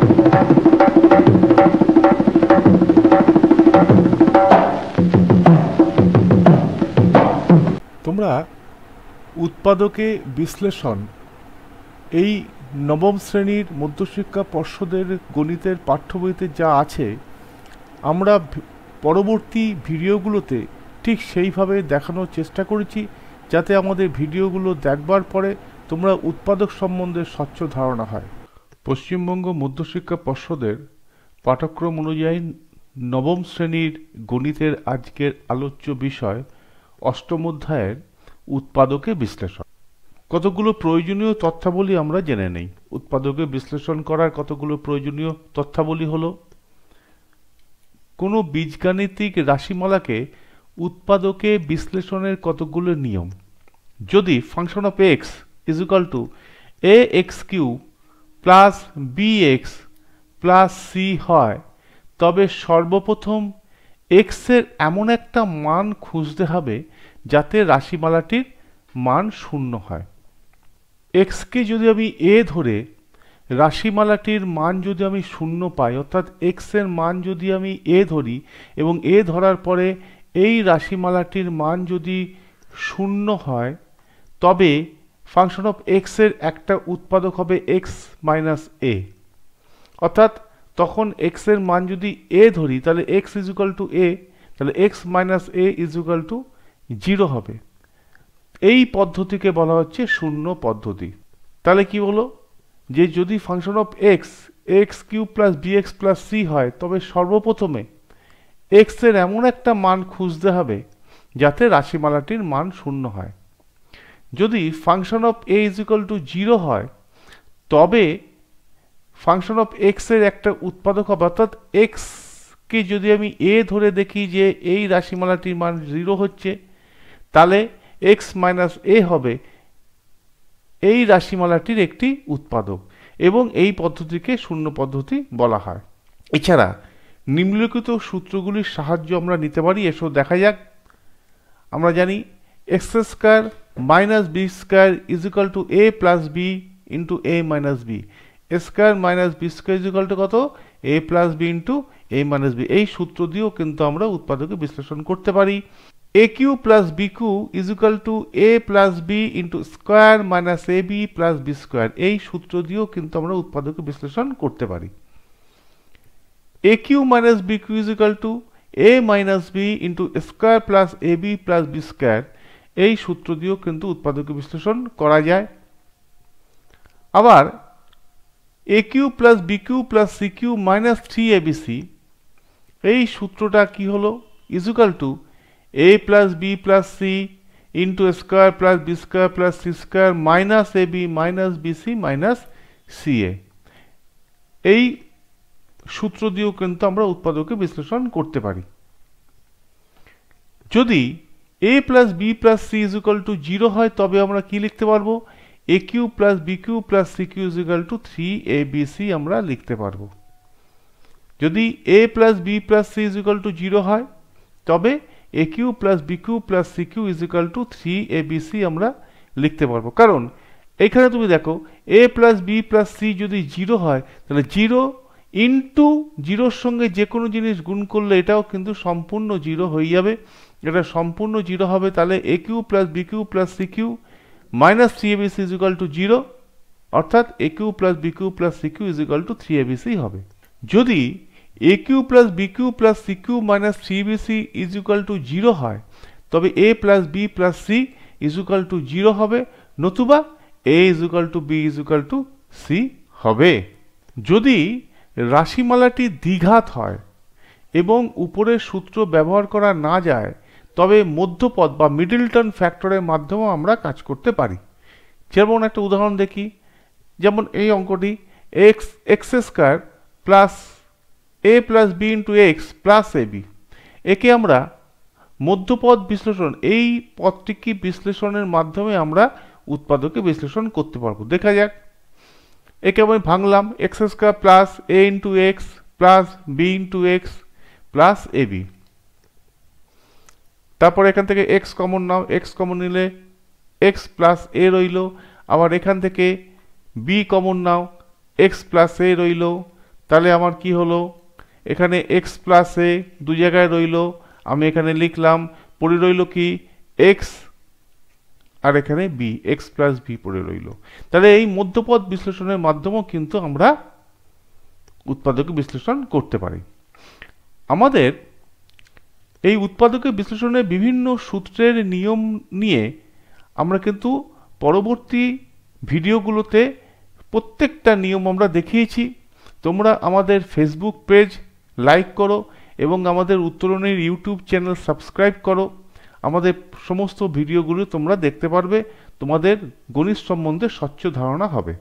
তোমরা উৎপাদকে বিশ্লেষণ এই নবম শ্রেণীর মধ্যশিক্ষা পর্ষদের গণিতের পাঠ্যবইতে যা আছে আমরা পরবর্তী ভিডিওগুলোতে ঠিক সেইভাবে দেখানোর চেষ্টা করেছি যাতে আমাদের ভিডিওগুলো দেখবার পরে তোমরা উৎপাদক সম্বন্ধে স্বচ্ছ ধারণা হয় পশ্চিমবঙ্গ মধ্যশিক্ষা পর্ষদের পাঠক্রম অনুযায়ী নবম শ্রেণীর গণিতের আজকের আলোচ্য বিষয় অষ্টম অধ্যায়ের উৎপাদকে বিশ্লেষণ কতগুলো প্রয়োজনীয় তথ্যাবলী আমরা জেনে নেই উৎপাদকে বিশ্লেষণ করার কতগুলো প্রয়োজনীয় তথ্যাবলী হল কোনো বীজগাণিতিক রাশিমালাকে উৎপাদকে বিশ্লেষণের কতগুলো নিয়ম যদি function of x is equal to a x cube plus b x plus c হয় তবে সর্বপ্রথম এক্সের এমন একটা মান খুঁজতে হবে যাতে রাশিমালাটির মান শূন্য হয় এক্সকে যদি আমি এ ধরে রাশিমালাটির মান যদি আমি শূন্য পাই অর্থাৎ এক্সের মান যদি আমি এ ধরি এবং এ ধরার পরে এই রাশিমালাটির মান যদি শূন্য হয় তবে ফাংশন অফ এক্স এর একটা উৎপাদক হবে এক্স মাইনাস এ অর্থাৎ তখন এক্স এর মান যদি এ ধরি তাহলে এক্স ইজ টু এ তাহলে x minus a is to zero হবে এই পদ্ধতিকে বলা হচ্ছে শূন্য পদ্ধতি তাহলে কি বলো যে যদি function of x x cube plus b x plus c হয় তবে সর্বপ্রথমে এক্সের এমন একটা মান খুঁজতে হবে যাতে রাশিমালাটির মান শূন্য হয় যদি function of a is equal to zero হয় তবে ফাংশন অফ এক্সের একটা উৎপাদক হবে অর্থাৎ এক্সকে যদি আমি এ ধরে দেখি যে এই রাশিমালাটির মান জিরো হচ্ছে তাহলে এক্স মাইনাস এ হবে এই রাশিমালাটির একটি উৎপাদক এবং এই পদ্ধতিকে শূন্য পদ্ধতি বলা হয় এছাড়া নিম্নলিখিত সূত্রগুলির সাহায্য আমরা নিতে পারি এসব দেখা যাক আমরা জানি x square minus b square is equal to a plus b into a minus b a square minus b square is equal to কত a plus b into a minus b এই সূত্র দিয়েও কিন্তু আমরা উৎপাদকে বিশ্লেষণ করতে পারি a cube plus b cube is equal to a plus b into square minus a b plus b square এই সূত্র দিয়েও কিন্তু আমরা উৎপাদকে বিশ্লেষণ করতে পারি a cube minus b cube is equal to a minus b into square plus a b plus b square এই সূত্র দিয়েও কিন্তু উৎপাদকীয় বিশ্লেষণ করা যায় আবার a cube plus b cube plus c cube minus three ABC এই সূত্রটা কি হলো is equal to a plus b plus c into square plus b square plus c square minus a b minus b c minus c a এই সূত্র দিয়েও কিন্তু আমরা উৎপাদকে বিশ্লেষণ করতে পারি যদি a plus b plus c is equal to zero হয় তবে আমরা কি লিখতে পারবো a cube plus b cube plus c cube is equal to three a b c আমরা লিখতে পারবো যদি a plus b plus c is equal to zero হয় তবে a cube plus b cube plus c cube is equal to three a b c আমরা লিখতে পারবো কারণ এখানে তুমি দেখো a plus b plus c যদি জিরো হয় তাহলে জিরো ইন্টু জিরোর সঙ্গে যে কোনো জিনিস গুণ করলে এটাও কিন্তু সম্পূর্ণ জিরো হয়ে যাবে এটা সম্পূর্ণ জিরো হবে তাহলে a cube plus b cube plus c cube minus three a b c is equal to zero অর্থাৎ a cube plus b cube plus c cube is equal to three a b c হবে যদি a cube plus b cube plus c cube minus three a b c is equal to zero হয় তবে a plus b plus c is equal to zero হবে নতুবা a is equal to b is equal two c হবে যদি রাশিমালাটি দ্বিঘাত হয় এবং উপরের সূত্র ব্যবহার করা না যায় তবে মধ্যপদ বা মিডিল টার্ন ফ্যাক্টরের মাধ্যমেও আমরা কাজ করতে পারি যেমন একটা উদাহরণ দেখি যেমন এই অঙ্কটি x x square plus a plus b into x plus a b একে আমরা মধ্যপদ বিশ্লেষণ এই পদটিকে বিশ্লেষণের মাধ্যমে আমরা উৎপাদকে বিশ্লেষণ করতে পারবো দেখা যাক একে আমি ভাঙলাম x square plus a into x plus b into x plus b তারপর এখান থেকে এক্স কমন নাও এক্স কমন নিলে এক্স প্লাস এ রইল আবার এখান থেকে বি কমন নাও এক্স প্লাস এ রইল তাহলে আমার কি হলো এখানে এক্স প্লাস এ দু জায়গায় রইল আমি এখানে লিখলাম পড়ে রইল কি এক্স আর এখানে বি এক্স প্লাস বি পড়ে রইল তাহলে এই মধ্যপদ বিশ্লেষণের মাধ্যমেও কিন্তু আমরা উৎপাদক বিশ্লেষণ করতে পারি আমাদের এই উৎপাদকের বিশ্লেষণে বিভিন্ন সূত্রের নিয়ম নিয়ে আমরা কিন্তু পরবর্তী ভিডিওগুলোতে প্রত্যেকটা নিয়ম আমরা দেখিয়েছি তোমরা আমাদের ফেসবুক পেজ লাইক করো এবং আমাদের উত্তরণের ইউটিউব চ্যানেল সাবস্ক্রাইব করো আমাদের সমস্ত ভিডিওগুলো তোমরা দেখতে পারবে তোমাদের গণিত সম্বন্ধে স্বচ্ছ ধারণা হবে